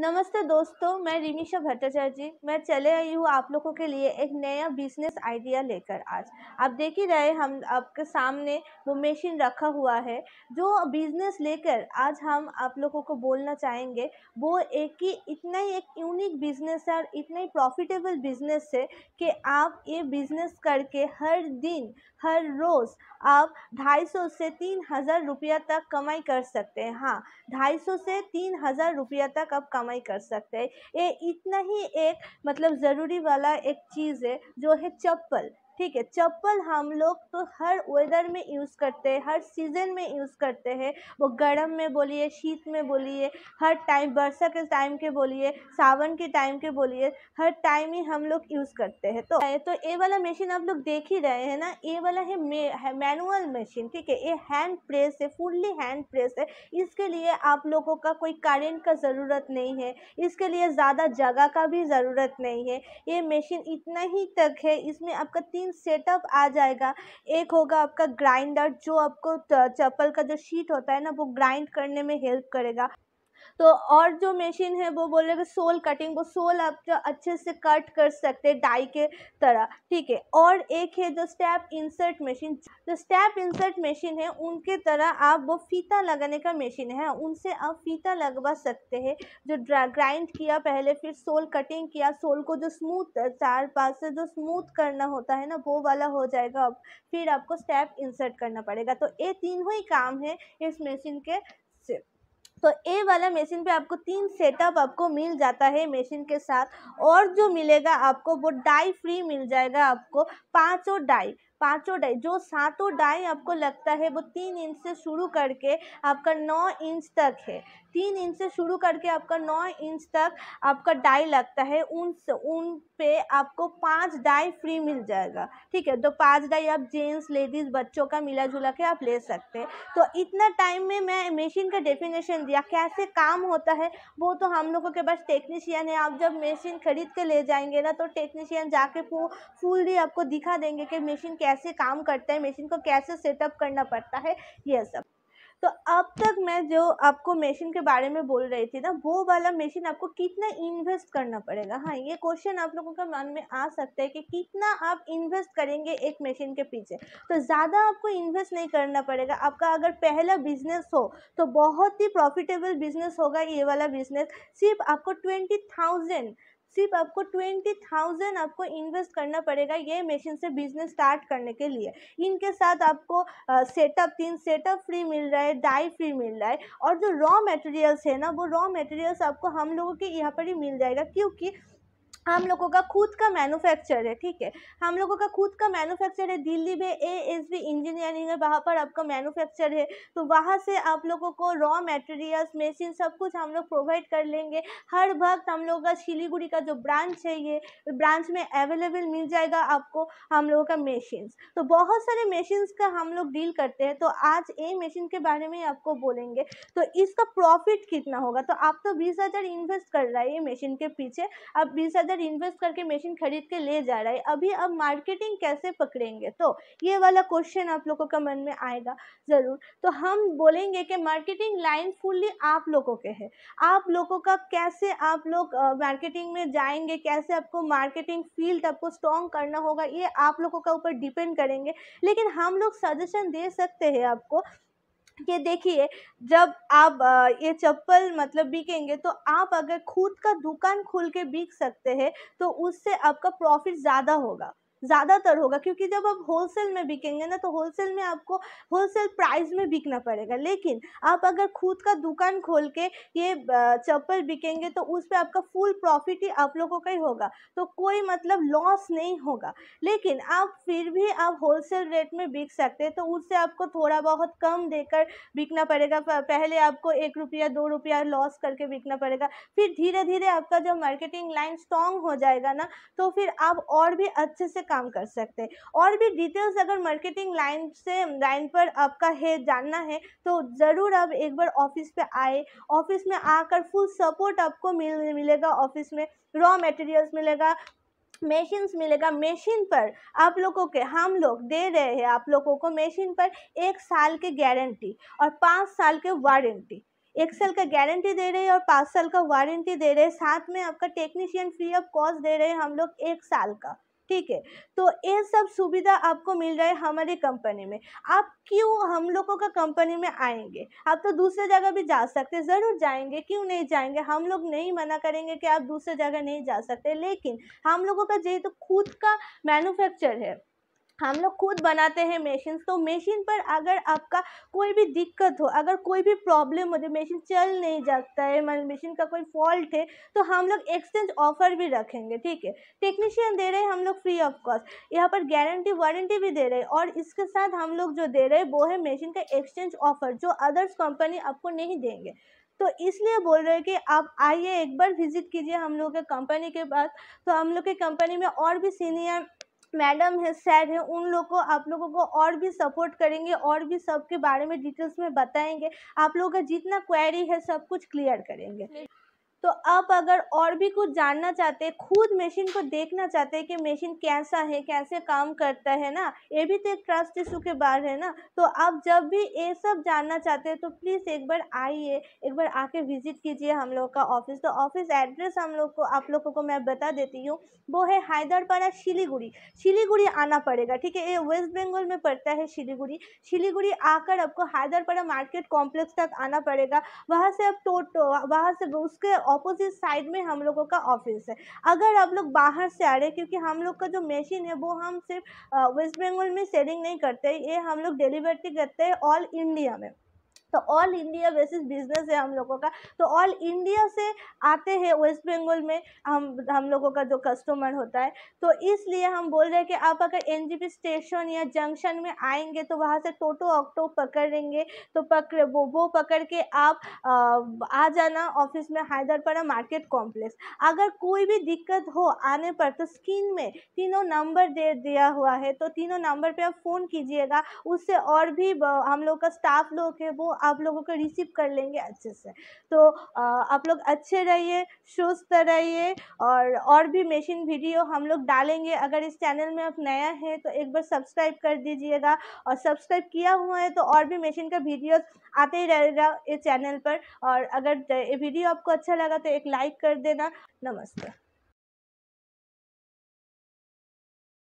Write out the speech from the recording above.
नमस्ते दोस्तों मैं रिमिशा भट्टाचार्य जी मैं चले आई हूँ आप लोगों के लिए एक नया बिजनेस आइडिया लेकर आज आप देख ही रहे हम आपके सामने वो मशीन रखा हुआ है जो बिजनेस लेकर आज हम आप लोगों को बोलना चाहेंगे वो एक ही इतना ही एक यूनिक बिजनेस है और इतना ही प्रॉफिटेबल बिजनेस है कि आप ये बिजनेस करके हर दिन हर रोज़ आप ढाई सौ से तीन हज़ार रुपया तक कमाई कर सकते हैं हाँ ढाई सौ से तीन हज़ार रुपया तक आप कमाई कर सकते हैं ये इतना ही एक मतलब ज़रूरी वाला एक चीज़ है जो है चप्पल ठीक है चप्पल हम लोग तो हर वेदर में यूज़ करते हैं हर सीज़न में यूज़ करते हैं वो गर्म में बोलिए शीत में बोलिए हर टाइम बरसा के टाइम के बोलिए सावन के टाइम के बोलिए हर टाइम ही हम लोग यूज़ करते हैं तो तो ये वाला मशीन आप लोग देख ही रहे हैं ना ये वाला है मैनुअल मशीन ठीक है ये हैंड प्रेस है फुल्ली हैंड प्रेस है इसके लिए आप लोगों का कोई करेंट का ज़रूरत नहीं है इसके लिए ज़्यादा जगह का भी ज़रूरत नहीं है ये मशीन इतना ही तक है इसमें आपका तीन तीन सेटअप आ जाएगा एक होगा आपका ग्राइंडर जो आपको चप्पल का जो शीट होता है ना वो ग्राइंड करने में हेल्प करेगा तो और जो मशीन है वो बोल रहे कि सोल कटिंग वो सोल आप जो अच्छे से कट कर सकते हैं डाई के तरह ठीक है और एक है जो स्टैप इंसर्ट मशीन जो स्टैप इंसर्ट मशीन है उनके तरह आप वो फीता लगाने का मशीन है उनसे आप फीता लगवा सकते हैं जो ग्राइंड किया पहले फिर सोल कटिंग किया सोल को जो स्मूथ चार पास से जो स्मूथ करना होता है ना वो वाला हो जाएगा अब फिर आपको स्टैप इंसर्ट करना पड़ेगा तो ये तीनों ही काम है इस मशीन के से तो ए वाला मशीन पे आपको तीन सेटअप आपको मिल जाता है मशीन के साथ और जो मिलेगा आपको वो डाई फ्री मिल जाएगा आपको पाँचों डाई पांचों डाई जो सातों डाई आपको लगता है वो तीन इंच से शुरू करके आपका नौ इंच तक है तीन इंच से शुरू करके आपका नौ इंच तक आपका डाई लगता है उन उन पे आपको पांच डाई फ्री मिल जाएगा ठीक है तो पांच डाई आप जेंट्स लेडीज़ बच्चों का मिला जुला के आप ले सकते हैं तो इतना टाइम में मैं मशीन का डेफिनेशन दिया कैसे काम होता है वो तो हम लोगों के पास टेक्नीशियन है आप जब मशीन खरीद के ले जाएंगे ना तो टेक्नीशियन जाके फूल फुल्ली आपको दिखा देंगे कि मशीन कैसे काम करता है मशीन को कैसे सेटअप करना पड़ता है यह सब तो अब तक मैं जो आपको मशीन के बारे में बोल रही थी ना वो वाला मशीन आपको कितना इन्वेस्ट करना पड़ेगा हाँ ये क्वेश्चन आप लोगों के मन में आ सकता है कि कितना आप इन्वेस्ट करेंगे एक मशीन के पीछे तो ज़्यादा आपको इन्वेस्ट नहीं करना पड़ेगा आपका अगर पहला बिजनेस हो तो बहुत ही प्रॉफिटेबल बिजनेस होगा ये वाला बिजनेस सिर्फ आपको ट्वेंटी सिर्फ आपको ट्वेंटी थाउजेंड आपको इन्वेस्ट करना पड़ेगा ये मशीन से बिजनेस स्टार्ट करने के लिए इनके साथ आपको सेटअप तीन सेटअप फ्री मिल रहा है डाई फ्री मिल रहा है और जो रॉ मटेरियल्स है ना वो रॉ मटेरियल्स आपको हम लोगों के यहाँ पर ही मिल जाएगा क्योंकि हम लोगों का खुद का मैन्युफैक्चर है ठीक है हम लोगों का खुद का मैन्युफैक्चर है दिल्ली में ए एस बी इंजीनियरिंग है वहाँ पर आपका मैन्युफैक्चर है तो वहाँ से आप लोगों को रॉ मटेरियल्स मशीन सब कुछ हम लोग प्रोवाइड कर लेंगे हर वक्त हम लोगों का सिलीगुड़ी का जो ब्रांच है ये ब्रांच में अवेलेबल मिल जाएगा आपको हम लोगों का मेशीन्स तो बहुत सारे मशीन्स का हम लोग डील करते हैं तो आज ए मशीन के बारे में आपको बोलेंगे तो इसका प्रॉफिट कितना होगा तो आप तो बीस हज़ार इन्वेस्ट कर रहा है ये मशीन के पीछे आप बीस हज़ार ज़्यादा इन्वेस्ट करके मशीन खरीद के ले जा रहा है अभी अब मार्केटिंग कैसे पकड़ेंगे तो ये वाला क्वेश्चन आप लोगों का मन में आएगा ज़रूर तो हम बोलेंगे कि मार्केटिंग लाइन फुल्ली आप लोगों के है आप लोगों का कैसे आप लोग मार्केटिंग में जाएंगे कैसे आपको मार्केटिंग फील्ड आपको स्ट्रॉन्ग करना होगा ये आप लोगों का ऊपर डिपेंड करेंगे लेकिन हम लोग सजेशन दे सकते हैं आपको ये देखिए जब आप ये चप्पल मतलब बिकेंगे तो आप अगर खुद का दुकान खोल के बिक सकते हैं तो उससे आपका प्रॉफिट ज़्यादा होगा ज़्यादातर होगा क्योंकि जब आप होलसेल में बिकेंगे ना तो होलसेल में आपको होलसेल प्राइस में बिकना पड़ेगा लेकिन आप अगर खुद का दुकान खोल के ये चप्पल बिकेंगे तो उस पर आपका फुल प्रॉफिट ही आप लोगों का ही होगा तो कोई मतलब लॉस नहीं होगा लेकिन आप फिर भी आप होलसेल रेट में बिक सकते हैं तो उससे आपको थोड़ा बहुत कम देकर बिकना पड़ेगा पहले आपको एक रुपया दो रुपया लॉस करके बिकना पड़ेगा फिर धीरे धीरे आपका जब मार्केटिंग लाइन स्ट्रॉन्ग हो जाएगा ना तो फिर आप और भी अच्छे से काम कर सकते हैं और भी डिटेल्स अगर मार्केटिंग लाइन से लाइन पर आपका है जानना है तो ज़रूर आप एक बार ऑफिस पे आए ऑफिस में आकर फुल सपोर्ट आपको मिल मिलेगा ऑफिस में रॉ मटेरियल्स मिलेगा मशीन्स मिलेगा मशीन पर आप लोगों के हम लोग दे रहे हैं आप लोगों को मशीन पर एक साल के गारंटी और पाँच साल के वारंटी एक साल का गारंटी दे रहे हैं और पाँच साल का वारंटी दे रहे हैं साथ में आपका टेक्नीशियन फ्री ऑफ कॉस्ट दे रहे हैं हम लोग एक साल का ठीक है तो ये सब सुविधा आपको मिल रहा है हमारी कंपनी में आप क्यों हम लोगों का कंपनी में आएंगे आप तो दूसरे जगह भी जा सकते ज़रूर जाएंगे क्यों नहीं जाएंगे हम लोग नहीं मना करेंगे कि आप दूसरे जगह नहीं जा सकते लेकिन हम लोगों का जेहेतु तो खुद का मैनुफैक्चर है हम लोग खुद बनाते हैं मशीन तो मशीन पर अगर आपका कोई भी दिक्कत हो अगर कोई भी प्रॉब्लम हो जो मशीन चल नहीं जाता है मान मतलब मशीन का कोई फॉल्ट है तो हम लोग एक्सचेंज ऑफर भी रखेंगे ठीक है टेक्नीशियन दे रहे हैं हम लोग फ्री ऑफ कॉस्ट यहाँ पर गारंटी वारंटी भी दे रहे हैं और इसके साथ हम लोग जो दे रहे हैं वो है मशीन का एक्सचेंज ऑफर जो अदर्स कंपनी आपको नहीं देंगे तो इसलिए बोल रहे हैं कि आप आइए एक बार विजिट कीजिए हम लोग के कंपनी के पास तो हम लोग के कंपनी में और भी सीनियर मैडम है सर है उन लोगों को आप लोगों को और भी सपोर्ट करेंगे और भी सबके बारे में डिटेल्स में बताएंगे आप लोगों का जितना क्वेरी है सब कुछ क्लियर करेंगे तो आप अगर और भी कुछ जानना चाहते हैं खुद मशीन को देखना चाहते हैं कि मशीन कैसा है कैसे काम करता है ना ये भी तो एक ट्रस्ट इशू के बाहर है ना तो आप जब भी ये सब जानना चाहते हैं तो प्लीज़ एक बार आइए एक बार आके विज़िट कीजिए हम लोग का ऑफिस तो ऑफिस एड्रेस हम लोग को आप लोगों को मैं बता देती हूँ वो है हैदरपाड़ा शिलीगुड़ी शिलीगुड़ी आना पड़ेगा ठीक है ये वेस्ट बंगाल में पड़ता है शिलीगुड़ी शिलीगुड़ी आकर आपको हैदरपाड़ा मार्केट कॉम्प्लेक्स तक आना पड़ेगा वहाँ से आप टोटो वहाँ से उसके ऑपोजिट साइड में हम लोगों का ऑफिस है अगर आप लोग बाहर से आ रहे हैं क्योंकि हम लोग का जो मशीन है वो हम सिर्फ वेस्ट बंगाल में सेलिंग नहीं करते ये हम लोग डिलीवरी करते हैं ऑल इंडिया में तो ऑल इंडिया बेसिस बिजनेस है हम लोगों का तो ऑल इंडिया से आते हैं वेस्ट बंगाल में हम हम लोगों का जो कस्टमर होता है तो इसलिए हम बोल रहे हैं कि आप अगर एनजीपी स्टेशन या जंक्शन में आएंगे तो वहाँ से टोटो ऑक्टो पकड़ेंगे तो पकड़ वो वो पकड़ के आप आ, जाना ऑफिस में हैदरपाड़ा मार्केट कॉम्प्लेक्स अगर कोई भी दिक्कत हो आने पर तो स्क्रीन में तीनों नंबर दे दिया हुआ है तो तीनों नंबर पर आप फ़ोन कीजिएगा उससे और भी हम लोग का स्टाफ लोग है वो आप लोगों को रिसीव कर लेंगे अच्छे से तो आप लोग अच्छे रहिए सुस्त रहिए और और भी मशीन वीडियो हम लोग डालेंगे अगर इस चैनल में आप नया हैं तो एक बार सब्सक्राइब कर दीजिएगा और सब्सक्राइब किया हुआ है तो और भी मशीन का वीडियोस आते ही रहेगा इस चैनल पर और अगर ये वीडियो आपको अच्छा लगा तो एक लाइक कर देना नमस्ते